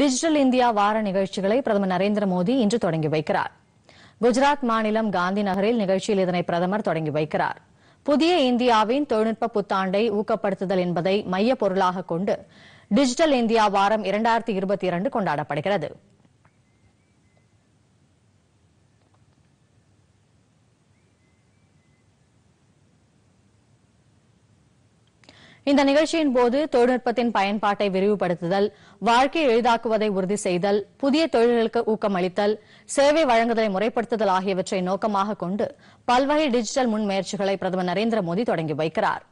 digital India வார நிகழ்ச்சிகளை பிரதமர் நரேந்திர மோடி இன்று தொடங்கி வைக்கிறார் குஜராத் மாநிலம் காந்தி நகரில் நிகழ்ச்சியில் இதனை பிரதமர் தொடங்கி வைக்கிறார் புதிய இந்தியாவின் தொழில்நுட்ப புத்தாண்டை ஊக்கப்படுத்துதல் என்பதை மையப் பொருளாக கொண்டு டிஜிட்டல் இந்தியா வாரம் இரண்டாயிரத்தி இருபத்தி இரண்டு கொண்டாடப்படுகிறது இந்த நிகழ்ச்சியின் போது தொழில்நுட்பத்தின் பயன்பாட்டை விரிவுபடுத்துதல் வாழ்க்கை எளிதாக்குவதை உறுதி செய்தல் புதிய தொழில்களுக்கு ஊக்கமளித்தல் சேவை வழங்குதலை முறைப்படுத்துதல் ஆகியவற்றை நோக்கமாக கொண்டு பல்வகை டிஜிட்டல் முன்முயற்சிகளை பிரதமர் நரேந்திர மோடி தொடங்கி வைக்கிறார்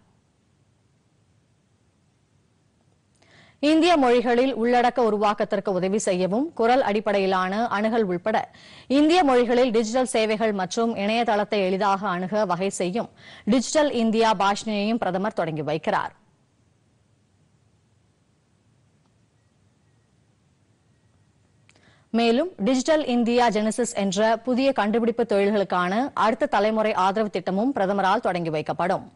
இந்திய மொழிகளில் உள்ளடக்க உருவாக்கத்திற்கு உதவி செய்யவும் குரல் அடிப்படையிலான அணுகல் உள்பட இந்திய மொழிகளில் டிஜிட்டல் சேவைகள் மற்றும் இணையதளத்தை எளிதாக அணுக வகை செய்யும் டிஜிட்டல் இந்தியா பாஷினியையும் பிரதமர் தொடங்கி வைக்கிறாா் மேலும் டிஜிட்டல் இந்தியா ஜெனசிஸ் என்ற புதிய கண்டுபிடிப்பு தொழில்களுக்கான அடுத்த தலைமுறை ஆதரவு திட்டமும் பிரதமரால் தொடங்கி வைக்கப்படும்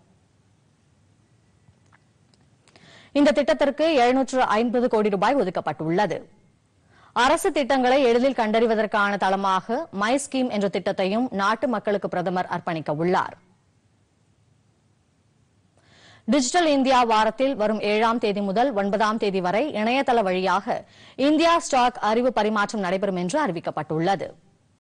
இந்த திட்டத்திற்கு எழுநூற்று ஐம்பது கோடி ரூபாய் ஒதுக்கப்பட்டுள்ளது அரசு திட்டங்களை எளிதில் கண்டறிவதற்கான தளமாக மை ஸ்கீம் என்ற திட்டத்தையும் நாட்டு மக்களுக்கு பிரதமர் அர்ப்பணிக்க உள்ளாா் டிஜிட்டல் இந்தியா வாரத்தில் வரும் ஏழாம் தேதி முதல் ஒன்பதாம் தேதி வரை இணையதள வழியாக இந்தியா ஸ்டாக் அறிவு பரிமாற்றம் நடைபெறும் என்று அறிவிக்கப்பட்டுள்ளது